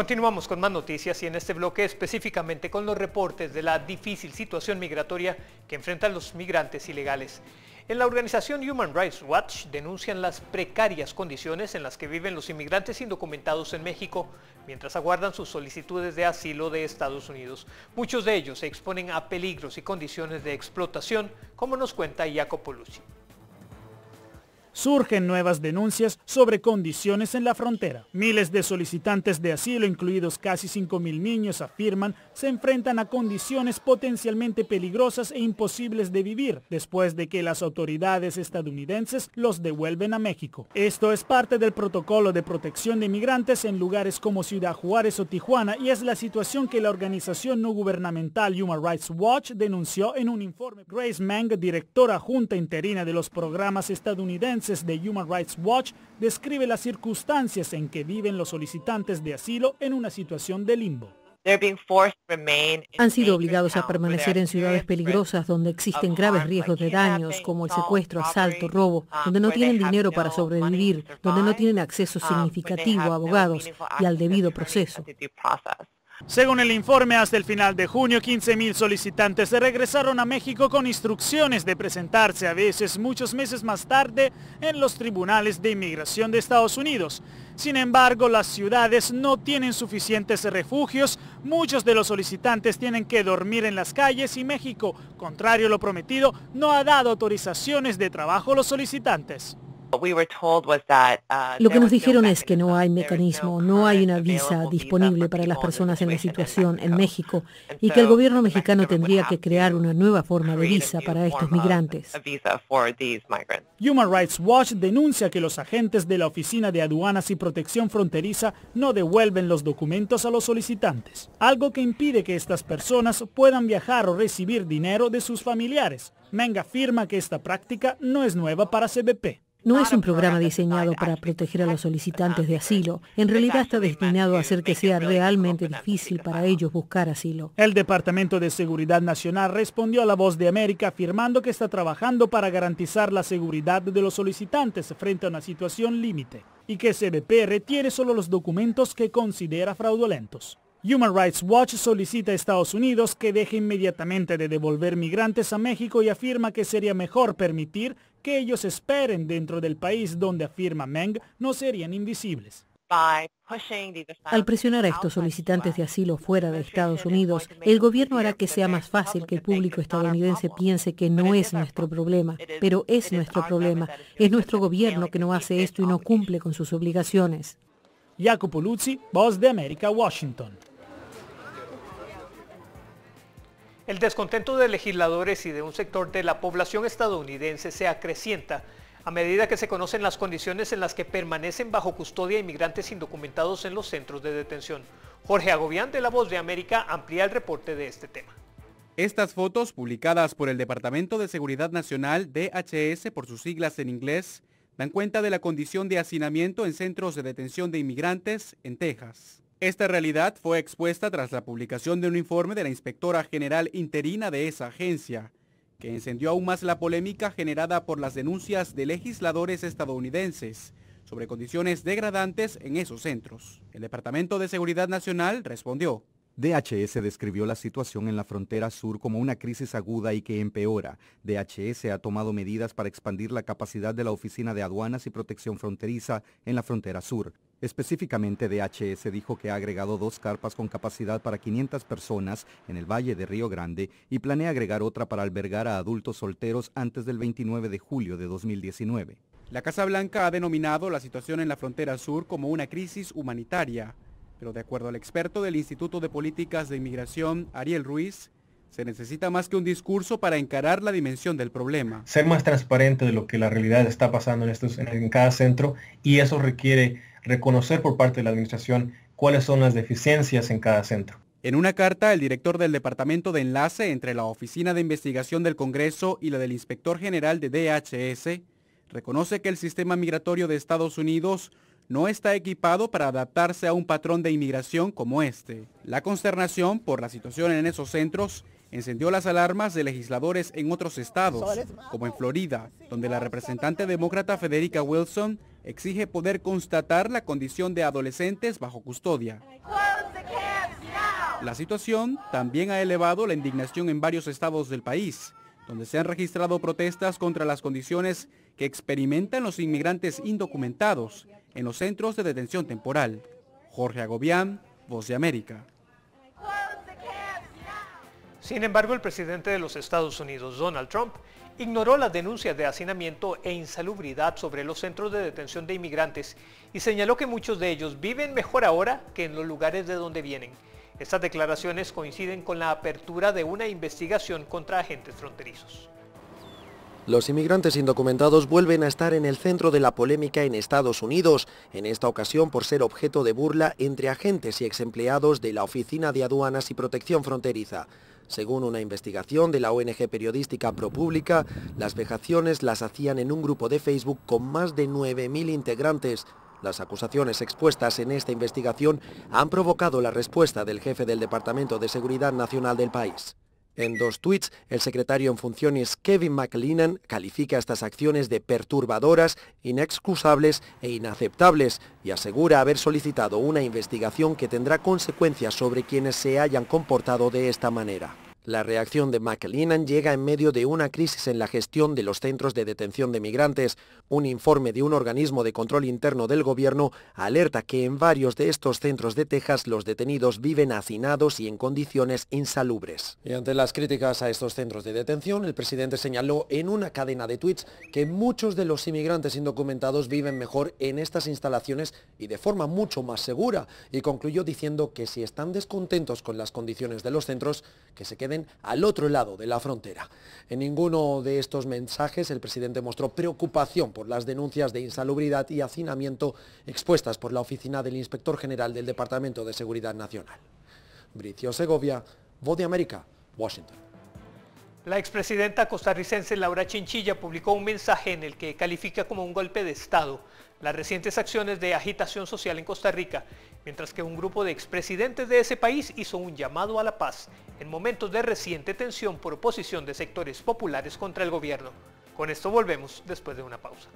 Continuamos con más noticias y en este bloque específicamente con los reportes de la difícil situación migratoria que enfrentan los migrantes ilegales. En la organización Human Rights Watch denuncian las precarias condiciones en las que viven los inmigrantes indocumentados en México mientras aguardan sus solicitudes de asilo de Estados Unidos. Muchos de ellos se exponen a peligros y condiciones de explotación, como nos cuenta Jacopo Lucci surgen nuevas denuncias sobre condiciones en la frontera. Miles de solicitantes de asilo, incluidos casi 5.000 niños, afirman, se enfrentan a condiciones potencialmente peligrosas e imposibles de vivir después de que las autoridades estadounidenses los devuelven a México. Esto es parte del protocolo de protección de migrantes en lugares como Ciudad Juárez o Tijuana y es la situación que la organización no gubernamental Human Rights Watch denunció en un informe. Grace Meng, directora junta interina de los programas estadounidenses, de Human Rights Watch describe las circunstancias en que viven los solicitantes de asilo en una situación de limbo. Han sido obligados a permanecer en ciudades peligrosas donde existen graves riesgos de daños como el secuestro, asalto, robo, um, donde no tienen dinero para sobrevivir, donde no tienen acceso significativo a abogados y al debido proceso. Según el informe, hasta el final de junio, 15.000 solicitantes regresaron a México con instrucciones de presentarse a veces muchos meses más tarde en los tribunales de inmigración de Estados Unidos. Sin embargo, las ciudades no tienen suficientes refugios, muchos de los solicitantes tienen que dormir en las calles y México, contrario a lo prometido, no ha dado autorizaciones de trabajo a los solicitantes. Uh, Lo que nos dijeron es que no hay mecanismo, no hay una visa disponible para las personas en la situación en México y que el gobierno mexicano tendría que crear una nueva forma de visa para estos migrantes. Human Rights Watch denuncia que los agentes de la Oficina de Aduanas y Protección Fronteriza no devuelven los documentos a los solicitantes, algo que impide que estas personas puedan viajar o recibir dinero de sus familiares. Menga afirma que esta práctica no es nueva para CBP. No es un programa diseñado para proteger a los solicitantes de asilo. En realidad está destinado a hacer que sea realmente difícil para ellos buscar asilo. El Departamento de Seguridad Nacional respondió a la voz de América afirmando que está trabajando para garantizar la seguridad de los solicitantes frente a una situación límite y que CBP retiene solo los documentos que considera fraudulentos. Human Rights Watch solicita a Estados Unidos que deje inmediatamente de devolver migrantes a México y afirma que sería mejor permitir que ellos esperen dentro del país donde afirma Meng no serían invisibles. Al presionar a estos solicitantes de asilo fuera de Estados Unidos, el gobierno hará que sea más fácil que el público estadounidense piense que no es nuestro problema, pero es nuestro problema. Es nuestro gobierno que no hace esto y no cumple con sus obligaciones. Jacopo Luzzi, Voz de América, Washington. El descontento de legisladores y de un sector de la población estadounidense se acrecienta a medida que se conocen las condiciones en las que permanecen bajo custodia inmigrantes indocumentados en los centros de detención. Jorge Agobián de La Voz de América amplía el reporte de este tema. Estas fotos, publicadas por el Departamento de Seguridad Nacional, DHS por sus siglas en inglés, dan cuenta de la condición de hacinamiento en centros de detención de inmigrantes en Texas. Esta realidad fue expuesta tras la publicación de un informe de la inspectora general interina de esa agencia, que encendió aún más la polémica generada por las denuncias de legisladores estadounidenses sobre condiciones degradantes en esos centros. El Departamento de Seguridad Nacional respondió. DHS describió la situación en la frontera sur como una crisis aguda y que empeora. DHS ha tomado medidas para expandir la capacidad de la Oficina de Aduanas y Protección Fronteriza en la frontera sur. Específicamente, DHS dijo que ha agregado dos carpas con capacidad para 500 personas en el Valle de Río Grande y planea agregar otra para albergar a adultos solteros antes del 29 de julio de 2019. La Casa Blanca ha denominado la situación en la frontera sur como una crisis humanitaria, pero de acuerdo al experto del Instituto de Políticas de Inmigración, Ariel Ruiz, se necesita más que un discurso para encarar la dimensión del problema. Ser más transparente de lo que la realidad está pasando en, en cada centro y eso requiere reconocer por parte de la administración cuáles son las deficiencias en cada centro. En una carta, el director del Departamento de Enlace entre la Oficina de Investigación del Congreso y la del Inspector General de DHS reconoce que el sistema migratorio de Estados Unidos no está equipado para adaptarse a un patrón de inmigración como este. La consternación por la situación en esos centros encendió las alarmas de legisladores en otros estados, como en Florida, donde la representante demócrata Federica Wilson exige poder constatar la condición de adolescentes bajo custodia. La situación también ha elevado la indignación en varios estados del país, donde se han registrado protestas contra las condiciones que experimentan los inmigrantes indocumentados en los centros de detención temporal. Jorge Agobián, Voz de América. Sin embargo, el presidente de los Estados Unidos, Donald Trump, ignoró las denuncias de hacinamiento e insalubridad sobre los centros de detención de inmigrantes y señaló que muchos de ellos viven mejor ahora que en los lugares de donde vienen. Estas declaraciones coinciden con la apertura de una investigación contra agentes fronterizos. Los inmigrantes indocumentados vuelven a estar en el centro de la polémica en Estados Unidos, en esta ocasión por ser objeto de burla entre agentes y exempleados de la Oficina de Aduanas y Protección Fronteriza. Según una investigación de la ONG periodística ProPública, las vejaciones las hacían en un grupo de Facebook con más de 9.000 integrantes. Las acusaciones expuestas en esta investigación han provocado la respuesta del jefe del Departamento de Seguridad Nacional del país. En dos tweets, el secretario en funciones Kevin McLennan califica estas acciones de perturbadoras, inexcusables e inaceptables y asegura haber solicitado una investigación que tendrá consecuencias sobre quienes se hayan comportado de esta manera. La reacción de McLennan llega en medio de una crisis en la gestión de los centros de detención de migrantes. Un informe de un organismo de control interno del gobierno alerta que en varios de estos centros de Texas los detenidos viven hacinados y en condiciones insalubres. Y ante las críticas a estos centros de detención, el presidente señaló en una cadena de tweets que muchos de los inmigrantes indocumentados viven mejor en estas instalaciones y de forma mucho más segura. Y concluyó diciendo que si están descontentos con las condiciones de los centros, que se queden al otro lado de la frontera. En ninguno de estos mensajes el presidente mostró preocupación por las denuncias de insalubridad y hacinamiento expuestas por la oficina del inspector general del Departamento de Seguridad Nacional. Bricio Segovia, Voz de América, Washington. La expresidenta costarricense Laura Chinchilla publicó un mensaje en el que califica como un golpe de Estado las recientes acciones de agitación social en Costa Rica, mientras que un grupo de expresidentes de ese país hizo un llamado a la paz en momentos de reciente tensión por oposición de sectores populares contra el gobierno. Con esto volvemos después de una pausa.